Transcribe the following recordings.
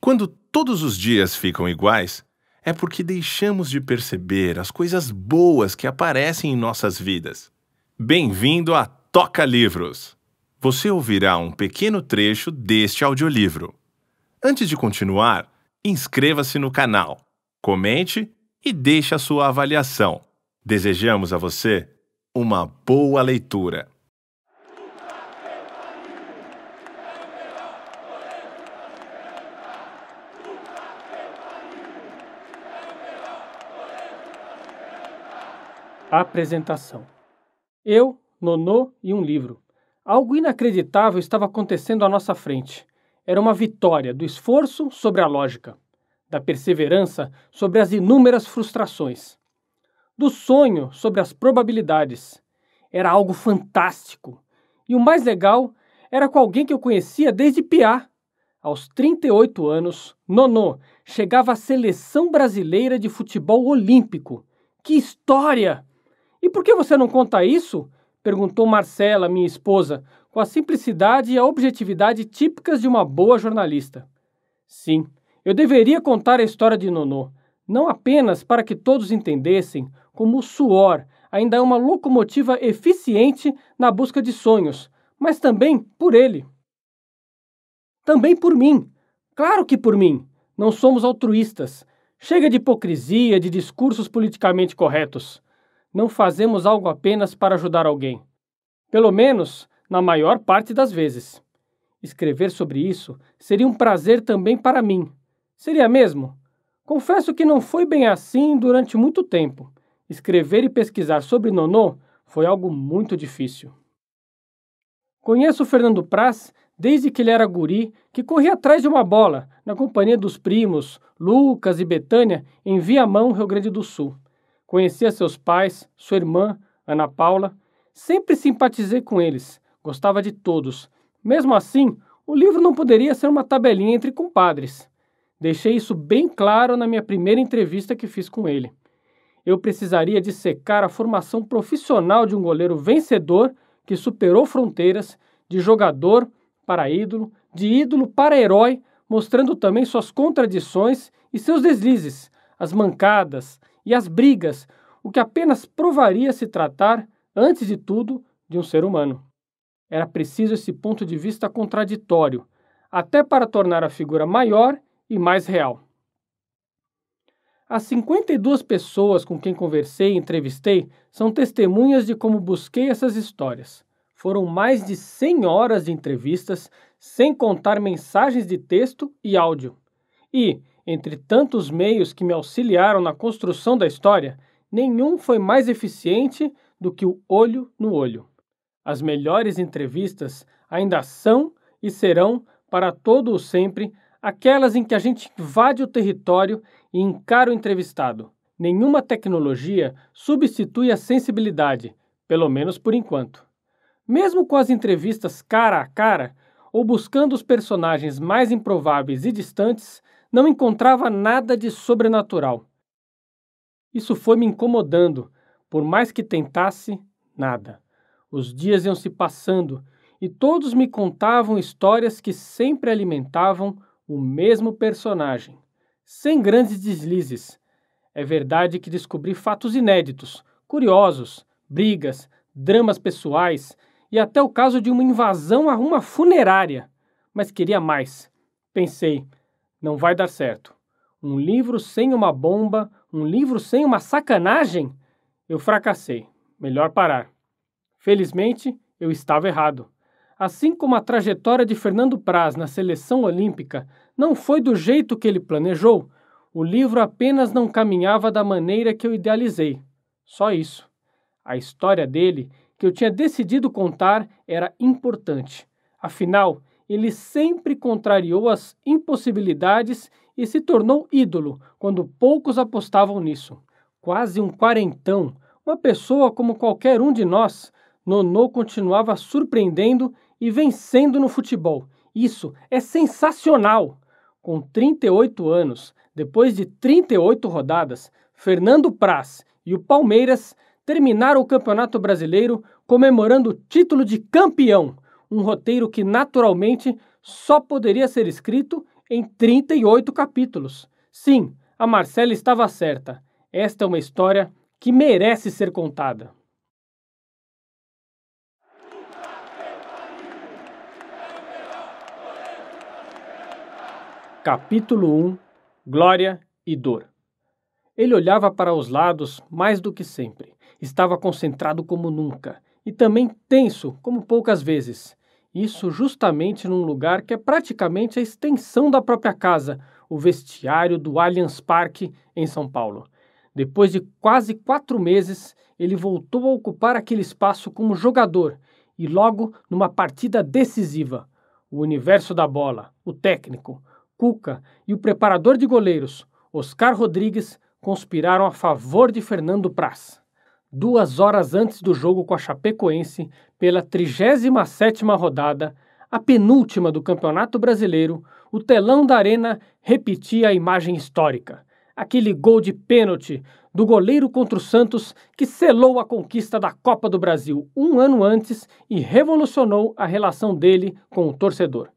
Quando todos os dias ficam iguais, é porque deixamos de perceber as coisas boas que aparecem em nossas vidas. Bem-vindo a Toca Livros! Você ouvirá um pequeno trecho deste audiolivro. Antes de continuar, inscreva-se no canal, comente e deixe a sua avaliação. Desejamos a você uma boa leitura! Apresentação. Eu, Nonô e um livro. Algo inacreditável estava acontecendo à nossa frente. Era uma vitória do esforço sobre a lógica, da perseverança sobre as inúmeras frustrações, do sonho sobre as probabilidades. Era algo fantástico. E o mais legal era com alguém que eu conhecia desde piá. Aos 38 anos, Nonô chegava à seleção brasileira de futebol olímpico. Que história! E por que você não conta isso? perguntou Marcela, minha esposa, com a simplicidade e a objetividade típicas de uma boa jornalista. Sim, eu deveria contar a história de Nonô, não apenas para que todos entendessem como o suor ainda é uma locomotiva eficiente na busca de sonhos, mas também por ele. Também por mim. Claro que por mim. Não somos altruístas. Chega de hipocrisia, de discursos politicamente corretos não fazemos algo apenas para ajudar alguém. Pelo menos, na maior parte das vezes. Escrever sobre isso seria um prazer também para mim. Seria mesmo? Confesso que não foi bem assim durante muito tempo. Escrever e pesquisar sobre Nonô foi algo muito difícil. Conheço o Fernando Praz desde que ele era guri, que corria atrás de uma bola, na companhia dos primos, Lucas e Betânia, em Viamão, Rio Grande do Sul. Conhecia seus pais, sua irmã, Ana Paula. Sempre simpatizei com eles, gostava de todos. Mesmo assim, o livro não poderia ser uma tabelinha entre compadres. Deixei isso bem claro na minha primeira entrevista que fiz com ele. Eu precisaria dissecar a formação profissional de um goleiro vencedor que superou fronteiras, de jogador para ídolo, de ídolo para herói, mostrando também suas contradições e seus deslizes, as mancadas, e as brigas, o que apenas provaria se tratar, antes de tudo, de um ser humano. Era preciso esse ponto de vista contraditório, até para tornar a figura maior e mais real. As 52 pessoas com quem conversei e entrevistei são testemunhas de como busquei essas histórias. Foram mais de 100 horas de entrevistas, sem contar mensagens de texto e áudio. E, entre tantos meios que me auxiliaram na construção da história, nenhum foi mais eficiente do que o olho no olho. As melhores entrevistas ainda são e serão, para todo o sempre, aquelas em que a gente invade o território e encara o entrevistado. Nenhuma tecnologia substitui a sensibilidade, pelo menos por enquanto. Mesmo com as entrevistas cara a cara, ou buscando os personagens mais improváveis e distantes, não encontrava nada de sobrenatural. Isso foi me incomodando, por mais que tentasse, nada. Os dias iam se passando e todos me contavam histórias que sempre alimentavam o mesmo personagem, sem grandes deslizes. É verdade que descobri fatos inéditos, curiosos, brigas, dramas pessoais e até o caso de uma invasão a uma funerária. Mas queria mais. Pensei, não vai dar certo. Um livro sem uma bomba, um livro sem uma sacanagem? Eu fracassei. Melhor parar. Felizmente, eu estava errado. Assim como a trajetória de Fernando Praz na seleção olímpica não foi do jeito que ele planejou, o livro apenas não caminhava da maneira que eu idealizei. Só isso. A história dele, que eu tinha decidido contar, era importante. Afinal, ele sempre contrariou as impossibilidades e se tornou ídolo quando poucos apostavam nisso. Quase um quarentão, uma pessoa como qualquer um de nós, Nonô continuava surpreendendo e vencendo no futebol. Isso é sensacional! Com 38 anos, depois de 38 rodadas, Fernando Praz e o Palmeiras terminaram o Campeonato Brasileiro comemorando o título de campeão um roteiro que naturalmente só poderia ser escrito em 38 capítulos. Sim, a Marcela estava certa. Esta é uma história que merece ser contada. Capítulo 1 Glória e Dor Ele olhava para os lados mais do que sempre. Estava concentrado como nunca e também tenso como poucas vezes. Isso justamente num lugar que é praticamente a extensão da própria casa, o vestiário do Allianz Parque, em São Paulo. Depois de quase quatro meses, ele voltou a ocupar aquele espaço como jogador e logo numa partida decisiva. O universo da bola, o técnico, Cuca e o preparador de goleiros, Oscar Rodrigues, conspiraram a favor de Fernando Praz duas horas antes do jogo com a Chapecoense, pela 37ª rodada, a penúltima do Campeonato Brasileiro, o telão da arena repetia a imagem histórica. Aquele gol de pênalti do goleiro contra o Santos que selou a conquista da Copa do Brasil um ano antes e revolucionou a relação dele com o torcedor.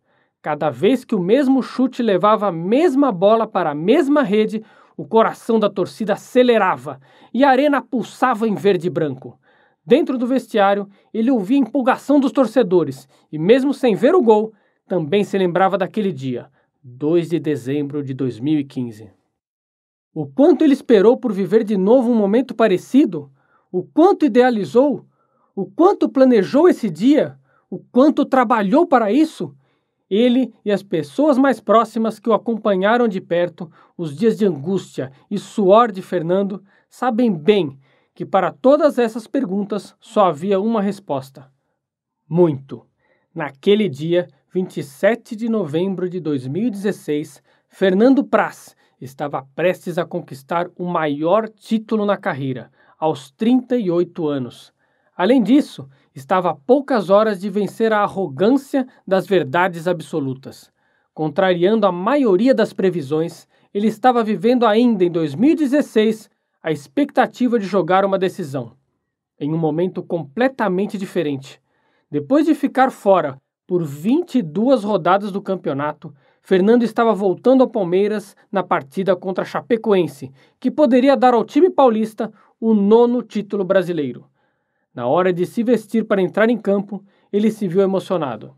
Cada vez que o mesmo chute levava a mesma bola para a mesma rede, o coração da torcida acelerava e a arena pulsava em verde e branco. Dentro do vestiário, ele ouvia a empolgação dos torcedores e, mesmo sem ver o gol, também se lembrava daquele dia, 2 de dezembro de 2015. O quanto ele esperou por viver de novo um momento parecido, o quanto idealizou, o quanto planejou esse dia, o quanto trabalhou para isso, ele e as pessoas mais próximas que o acompanharam de perto, os dias de angústia e suor de Fernando, sabem bem que para todas essas perguntas só havia uma resposta: muito. Naquele dia, 27 de novembro de 2016, Fernando Praz estava prestes a conquistar o maior título na carreira, aos 38 anos. Além disso, estava a poucas horas de vencer a arrogância das verdades absolutas. Contrariando a maioria das previsões, ele estava vivendo ainda em 2016 a expectativa de jogar uma decisão, em um momento completamente diferente. Depois de ficar fora por 22 rodadas do campeonato, Fernando estava voltando ao Palmeiras na partida contra Chapecoense, que poderia dar ao time paulista o nono título brasileiro. Na hora de se vestir para entrar em campo, ele se viu emocionado.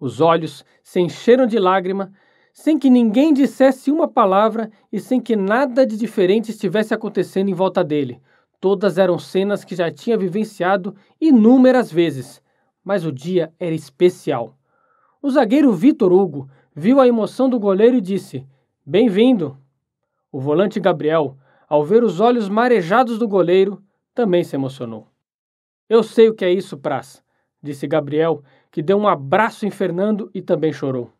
Os olhos se encheram de lágrima, sem que ninguém dissesse uma palavra e sem que nada de diferente estivesse acontecendo em volta dele. Todas eram cenas que já tinha vivenciado inúmeras vezes, mas o dia era especial. O zagueiro Vitor Hugo viu a emoção do goleiro e disse: Bem-vindo! O volante Gabriel, ao ver os olhos marejados do goleiro, também se emocionou. Eu sei o que é isso, Praz, disse Gabriel, que deu um abraço em Fernando e também chorou.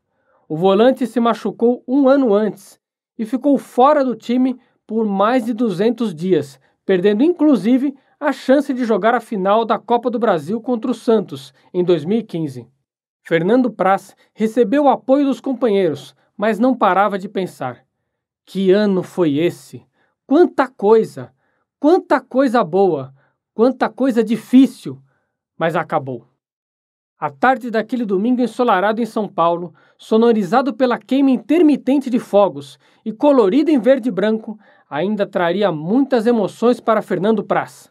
O volante se machucou um ano antes e ficou fora do time por mais de 200 dias, perdendo inclusive a chance de jogar a final da Copa do Brasil contra o Santos em 2015. Fernando Praz recebeu o apoio dos companheiros, mas não parava de pensar. Que ano foi esse? Quanta coisa! Quanta coisa boa! Quanta coisa difícil! Mas acabou. A tarde daquele domingo ensolarado em São Paulo, sonorizado pela queima intermitente de fogos e colorida em verde e branco, ainda traria muitas emoções para Fernando Praz.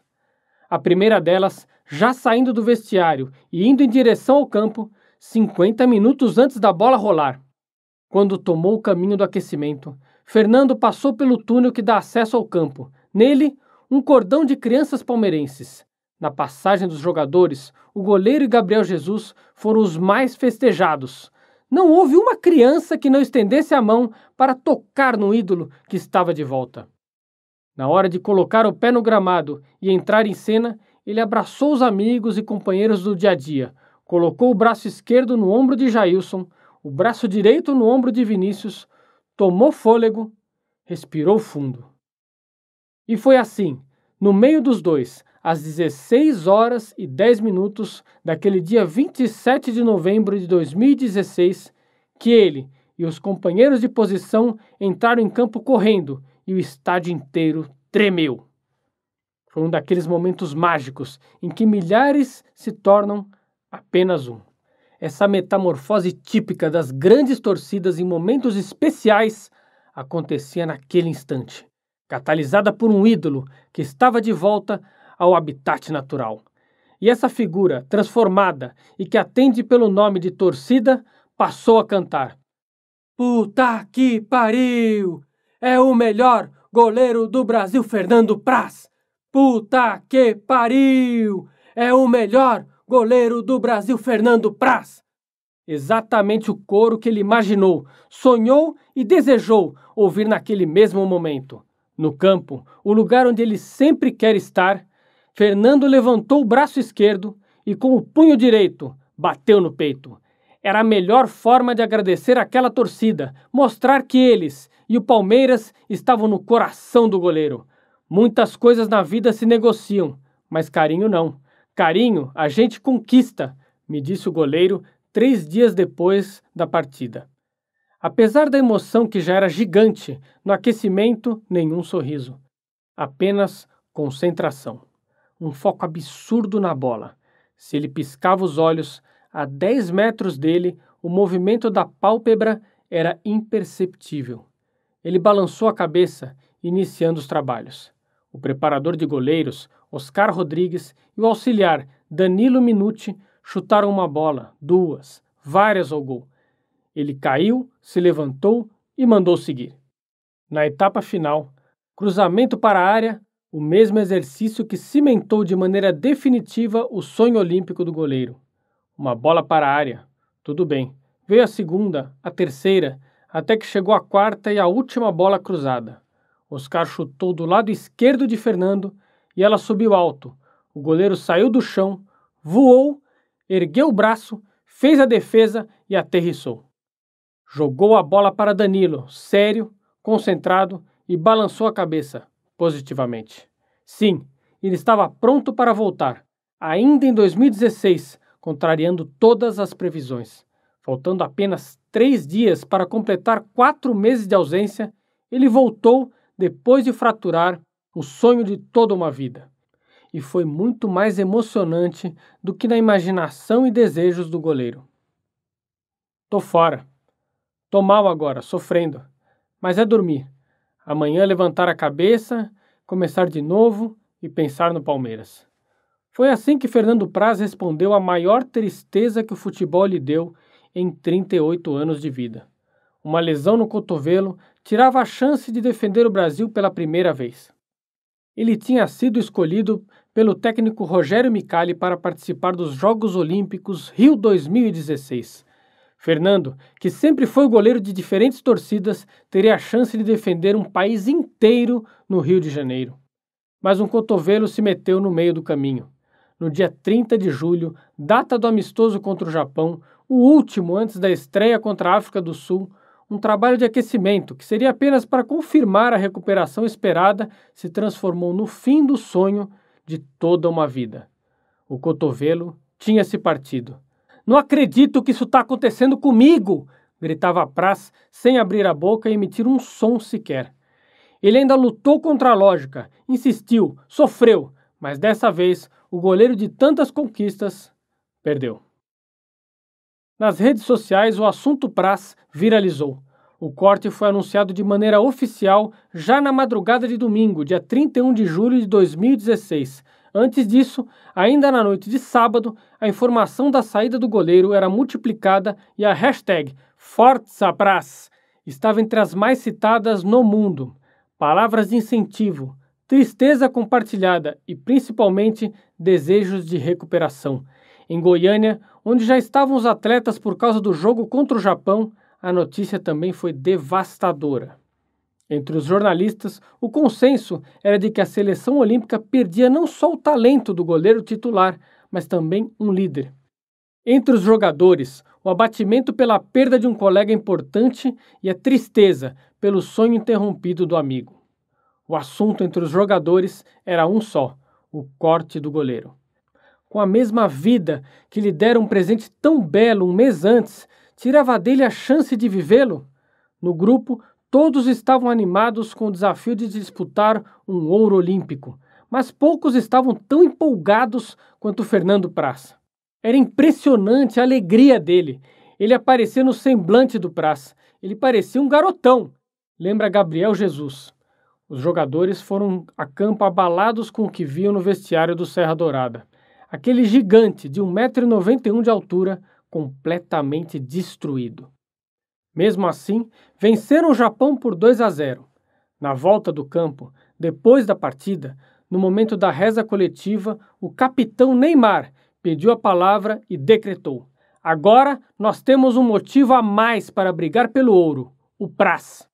A primeira delas, já saindo do vestiário e indo em direção ao campo, 50 minutos antes da bola rolar. Quando tomou o caminho do aquecimento, Fernando passou pelo túnel que dá acesso ao campo. Nele, um cordão de crianças palmeirenses. Na passagem dos jogadores, o goleiro e Gabriel Jesus foram os mais festejados. Não houve uma criança que não estendesse a mão para tocar no ídolo que estava de volta. Na hora de colocar o pé no gramado e entrar em cena, ele abraçou os amigos e companheiros do dia a dia, colocou o braço esquerdo no ombro de Jailson, o braço direito no ombro de Vinícius, tomou fôlego, respirou fundo. E foi assim, no meio dos dois, às 16 horas e 10 minutos daquele dia 27 de novembro de 2016, que ele e os companheiros de posição entraram em campo correndo e o estádio inteiro tremeu. Foi um daqueles momentos mágicos em que milhares se tornam apenas um. Essa metamorfose típica das grandes torcidas em momentos especiais acontecia naquele instante catalisada por um ídolo que estava de volta ao habitat natural. E essa figura, transformada e que atende pelo nome de torcida, passou a cantar: Puta que pariu! É o melhor goleiro do Brasil, Fernando Praz! Puta que pariu! É o melhor goleiro do Brasil, Fernando Praz! Exatamente o coro que ele imaginou, sonhou e desejou ouvir naquele mesmo momento. No campo, o lugar onde ele sempre quer estar, Fernando levantou o braço esquerdo e, com o punho direito, bateu no peito. Era a melhor forma de agradecer aquela torcida, mostrar que eles e o Palmeiras estavam no coração do goleiro. Muitas coisas na vida se negociam, mas carinho não. Carinho a gente conquista, me disse o goleiro três dias depois da partida. Apesar da emoção que já era gigante, no aquecimento, nenhum sorriso. Apenas concentração. Um foco absurdo na bola. Se ele piscava os olhos, a 10 metros dele, o movimento da pálpebra era imperceptível. Ele balançou a cabeça, iniciando os trabalhos. O preparador de goleiros, Oscar Rodrigues, e o auxiliar, Danilo Minuti, chutaram uma bola, duas, várias ao gol ele caiu, se levantou e mandou seguir. Na etapa final, cruzamento para a área, o mesmo exercício que cimentou de maneira definitiva o sonho olímpico do goleiro. Uma bola para a área. Tudo bem. Veio a segunda, a terceira, até que chegou a quarta e a última bola cruzada. Oscar chutou do lado esquerdo de Fernando e ela subiu alto. O goleiro saiu do chão, voou, ergueu o braço, fez a defesa e aterrissou. Jogou a bola para Danilo, sério, concentrado e balançou a cabeça, positivamente. Sim, ele estava pronto para voltar, ainda em 2016, contrariando todas as previsões. Faltando apenas três dias para completar quatro meses de ausência, ele voltou depois de fraturar o sonho de toda uma vida. E foi muito mais emocionante do que na imaginação e desejos do goleiro. Tô fora. Tô mal agora, sofrendo. Mas é dormir. Amanhã levantar a cabeça, começar de novo e pensar no Palmeiras. Foi assim que Fernando Praz respondeu à maior tristeza que o futebol lhe deu em 38 anos de vida. Uma lesão no cotovelo tirava a chance de defender o Brasil pela primeira vez. Ele tinha sido escolhido pelo técnico Rogério Micali para participar dos Jogos Olímpicos Rio 2016 Fernando, que sempre foi o goleiro de diferentes torcidas, teria a chance de defender um país inteiro no Rio de Janeiro. Mas um cotovelo se meteu no meio do caminho. No dia 30 de julho, data do amistoso contra o Japão, o último antes da estreia contra a África do Sul, um trabalho de aquecimento que seria apenas para confirmar a recuperação esperada se transformou no fim do sonho de toda uma vida. O cotovelo tinha se partido. Não acredito que isso está acontecendo comigo! gritava Praz sem abrir a boca e emitir um som sequer. Ele ainda lutou contra a lógica, insistiu, sofreu, mas dessa vez o goleiro de tantas conquistas perdeu. Nas redes sociais, o assunto Praz viralizou. O corte foi anunciado de maneira oficial já na madrugada de domingo, dia 31 de julho de 2016, Antes disso, ainda na noite de sábado, a informação da saída do goleiro era multiplicada e a hashtag Forza Brás estava entre as mais citadas no mundo. Palavras de incentivo, tristeza compartilhada e principalmente desejos de recuperação. Em Goiânia, onde já estavam os atletas por causa do jogo contra o Japão, a notícia também foi devastadora. Entre os jornalistas, o consenso era de que a seleção olímpica perdia não só o talento do goleiro titular, mas também um líder. Entre os jogadores, o abatimento pela perda de um colega importante e a tristeza pelo sonho interrompido do amigo. O assunto entre os jogadores era um só: o corte do goleiro. Com a mesma vida que lhe dera um presente tão belo um mês antes, tirava dele a chance de vivê-lo? No grupo, Todos estavam animados com o desafio de disputar um ouro olímpico, mas poucos estavam tão empolgados quanto Fernando Praça. Era impressionante a alegria dele. Ele aparecia no semblante do Praça. Ele parecia um garotão, lembra Gabriel Jesus. Os jogadores foram a campo abalados com o que viam no vestiário do Serra Dourada. Aquele gigante de 1,91m de altura completamente destruído. Mesmo assim, venceram o Japão por 2 a 0. Na volta do campo, depois da partida, no momento da reza coletiva, o capitão Neymar pediu a palavra e decretou: Agora nós temos um motivo a mais para brigar pelo ouro, o Praz.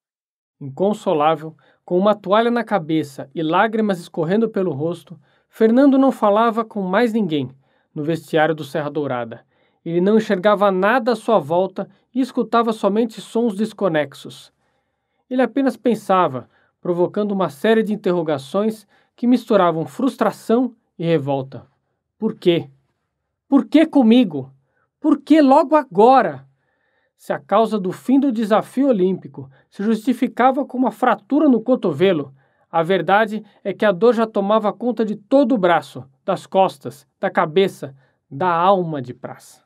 Inconsolável, com uma toalha na cabeça e lágrimas escorrendo pelo rosto, Fernando não falava com mais ninguém no vestiário do Serra Dourada. Ele não enxergava nada à sua volta e escutava somente sons desconexos. Ele apenas pensava, provocando uma série de interrogações que misturavam frustração e revolta. Por quê? Por que comigo? Por que logo agora? Se a causa do fim do desafio olímpico se justificava com uma fratura no cotovelo, a verdade é que a dor já tomava conta de todo o braço, das costas, da cabeça, da alma de praça.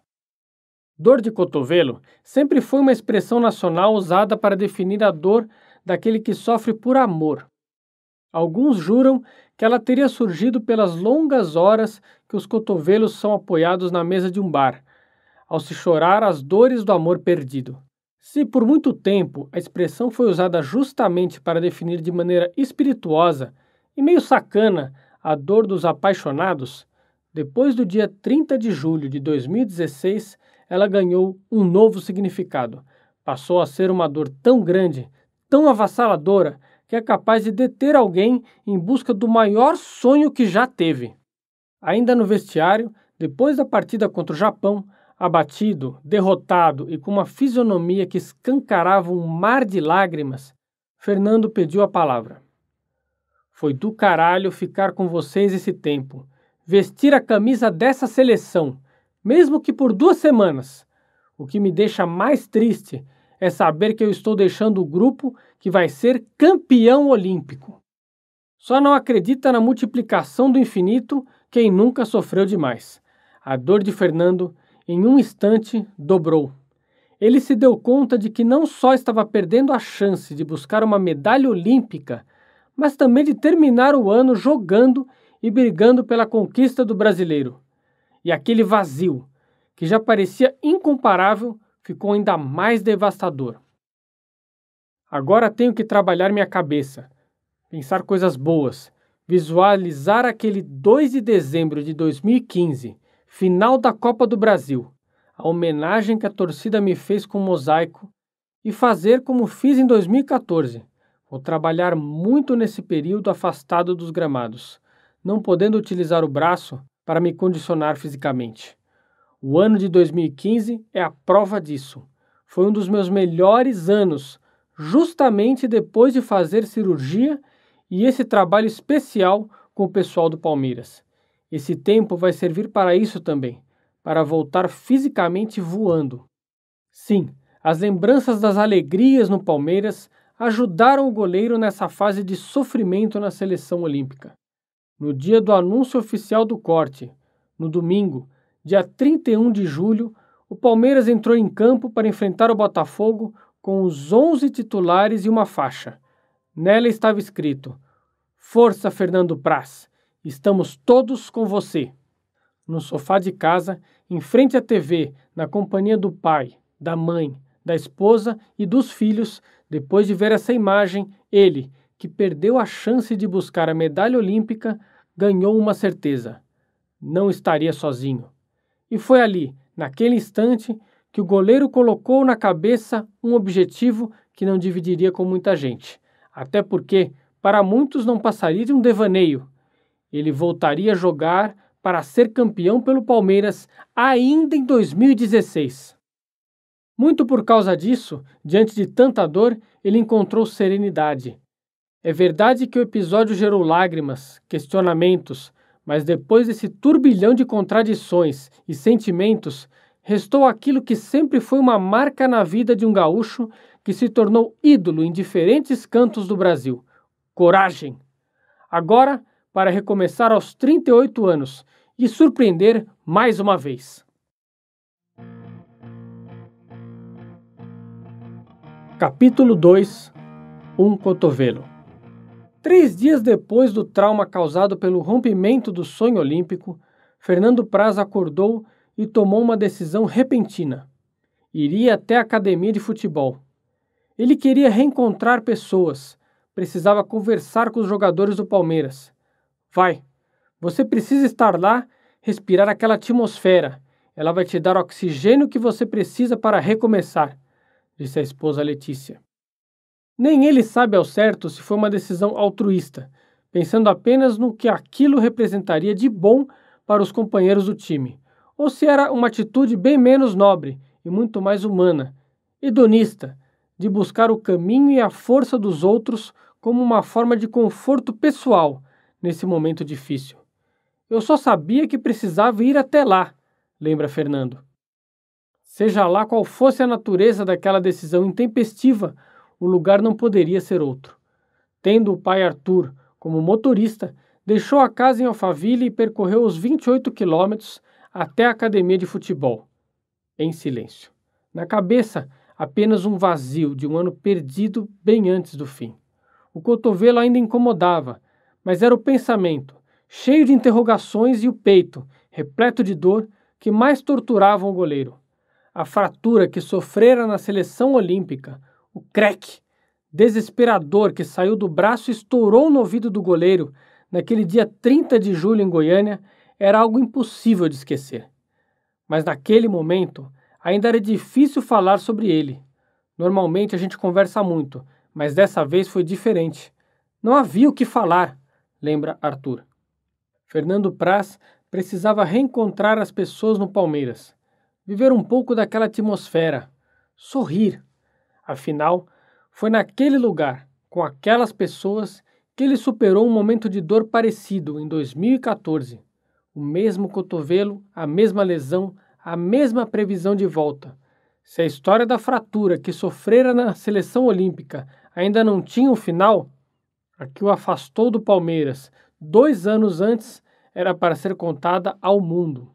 Dor de cotovelo sempre foi uma expressão nacional usada para definir a dor daquele que sofre por amor. Alguns juram que ela teria surgido pelas longas horas que os cotovelos são apoiados na mesa de um bar, ao se chorar as dores do amor perdido. Se por muito tempo a expressão foi usada justamente para definir de maneira espirituosa e meio sacana a dor dos apaixonados, depois do dia 30 de julho de 2016 ela ganhou um novo significado. Passou a ser uma dor tão grande, tão avassaladora, que é capaz de deter alguém em busca do maior sonho que já teve. Ainda no vestiário, depois da partida contra o Japão, abatido, derrotado e com uma fisionomia que escancarava um mar de lágrimas, Fernando pediu a palavra. Foi do caralho ficar com vocês esse tempo, vestir a camisa dessa seleção, mesmo que por duas semanas. O que me deixa mais triste é saber que eu estou deixando o grupo que vai ser campeão olímpico. Só não acredita na multiplicação do infinito quem nunca sofreu demais. A dor de Fernando, em um instante, dobrou. Ele se deu conta de que não só estava perdendo a chance de buscar uma medalha olímpica, mas também de terminar o ano jogando e brigando pela conquista do brasileiro e aquele vazio, que já parecia incomparável, ficou ainda mais devastador. Agora tenho que trabalhar minha cabeça, pensar coisas boas, visualizar aquele 2 de dezembro de 2015, final da Copa do Brasil, a homenagem que a torcida me fez com o mosaico, e fazer como fiz em 2014. Vou trabalhar muito nesse período afastado dos gramados, não podendo utilizar o braço para me condicionar fisicamente. O ano de 2015 é a prova disso. Foi um dos meus melhores anos, justamente depois de fazer cirurgia e esse trabalho especial com o pessoal do Palmeiras. Esse tempo vai servir para isso também, para voltar fisicamente voando. Sim, as lembranças das alegrias no Palmeiras ajudaram o goleiro nessa fase de sofrimento na seleção olímpica no dia do anúncio oficial do corte, no domingo, dia 31 de julho, o Palmeiras entrou em campo para enfrentar o Botafogo com os 11 titulares e uma faixa. Nela estava escrito: Força, Fernando Praz, estamos todos com você. No sofá de casa, em frente à TV, na companhia do pai, da mãe, da esposa e dos filhos, depois de ver essa imagem, ele, que perdeu a chance de buscar a medalha olímpica, ganhou uma certeza: não estaria sozinho. E foi ali, naquele instante, que o goleiro colocou na cabeça um objetivo que não dividiria com muita gente. Até porque, para muitos, não passaria de um devaneio. Ele voltaria a jogar para ser campeão pelo Palmeiras ainda em 2016. Muito por causa disso, diante de tanta dor, ele encontrou serenidade. É verdade que o episódio gerou lágrimas, questionamentos, mas depois desse turbilhão de contradições e sentimentos, restou aquilo que sempre foi uma marca na vida de um gaúcho que se tornou ídolo em diferentes cantos do Brasil: coragem. Agora, para recomeçar aos 38 anos e surpreender mais uma vez. Capítulo 2 Um cotovelo Três dias depois do trauma causado pelo rompimento do sonho olímpico, Fernando Praz acordou e tomou uma decisão repentina. Iria até a academia de futebol. Ele queria reencontrar pessoas, precisava conversar com os jogadores do Palmeiras. Vai, você precisa estar lá, respirar aquela atmosfera. Ela vai te dar o oxigênio que você precisa para recomeçar, disse a esposa Letícia. Nem ele sabe ao certo se foi uma decisão altruísta, pensando apenas no que aquilo representaria de bom para os companheiros do time, ou se era uma atitude bem menos nobre e muito mais humana, hedonista, de buscar o caminho e a força dos outros como uma forma de conforto pessoal nesse momento difícil. Eu só sabia que precisava ir até lá, lembra Fernando. Seja lá qual fosse a natureza daquela decisão intempestiva, o lugar não poderia ser outro. Tendo o pai Arthur como motorista, deixou a casa em Alphaville e percorreu os 28 quilômetros até a academia de futebol, em silêncio. Na cabeça, apenas um vazio de um ano perdido bem antes do fim. O cotovelo ainda incomodava, mas era o pensamento, cheio de interrogações, e o peito, repleto de dor, que mais torturavam o goleiro. A fratura que sofrera na seleção olímpica, o crack desesperador que saiu do braço e estourou no ouvido do goleiro naquele dia 30 de julho em Goiânia era algo impossível de esquecer. Mas naquele momento ainda era difícil falar sobre ele. Normalmente a gente conversa muito, mas dessa vez foi diferente. Não havia o que falar, lembra Arthur. Fernando Praz precisava reencontrar as pessoas no Palmeiras, viver um pouco daquela atmosfera, sorrir, Afinal, foi naquele lugar, com aquelas pessoas, que ele superou um momento de dor parecido em 2014. O mesmo cotovelo, a mesma lesão, a mesma previsão de volta. Se a história da fratura que sofrera na seleção olímpica ainda não tinha um final, a que o afastou do Palmeiras dois anos antes era para ser contada ao mundo.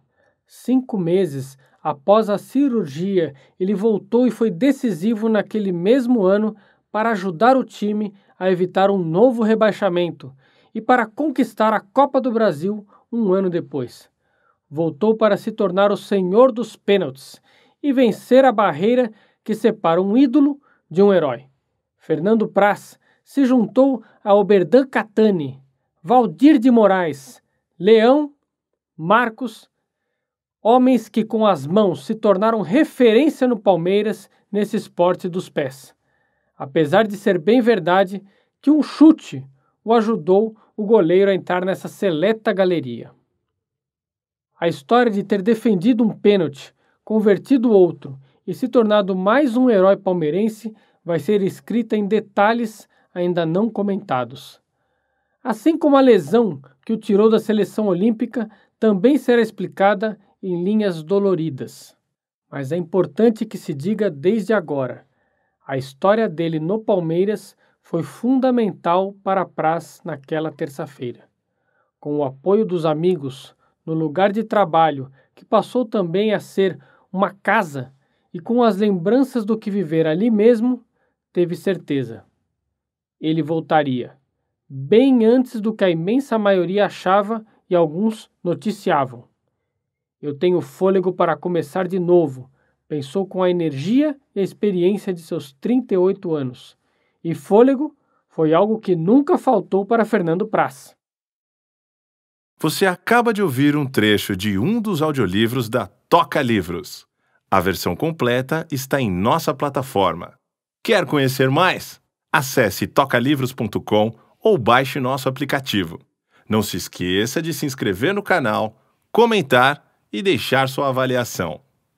Cinco meses Após a cirurgia, ele voltou e foi decisivo naquele mesmo ano para ajudar o time a evitar um novo rebaixamento e para conquistar a Copa do Brasil um ano depois. Voltou para se tornar o senhor dos pênaltis e vencer a barreira que separa um ídolo de um herói. Fernando Praz se juntou a Oberdan Catani, Valdir de Moraes, Leão, Marcos Homens que com as mãos se tornaram referência no Palmeiras nesse esporte dos pés. Apesar de ser bem verdade que um chute o ajudou o goleiro a entrar nessa seleta galeria. A história de ter defendido um pênalti, convertido outro e se tornado mais um herói palmeirense vai ser escrita em detalhes ainda não comentados. Assim como a lesão que o tirou da seleção olímpica também será explicada em linhas doloridas. Mas é importante que se diga desde agora: a história dele no Palmeiras foi fundamental para a Praz naquela terça-feira. Com o apoio dos amigos, no lugar de trabalho, que passou também a ser uma casa, e com as lembranças do que viver ali mesmo, teve certeza. Ele voltaria, bem antes do que a imensa maioria achava e alguns noticiavam. Eu tenho fôlego para começar de novo, pensou com a energia e a experiência de seus 38 anos. E fôlego foi algo que nunca faltou para Fernando Praz. Você acaba de ouvir um trecho de um dos audiolivros da Toca Livros. A versão completa está em nossa plataforma. Quer conhecer mais? Acesse tocalivros.com ou baixe nosso aplicativo. Não se esqueça de se inscrever no canal, comentar e deixar sua avaliação.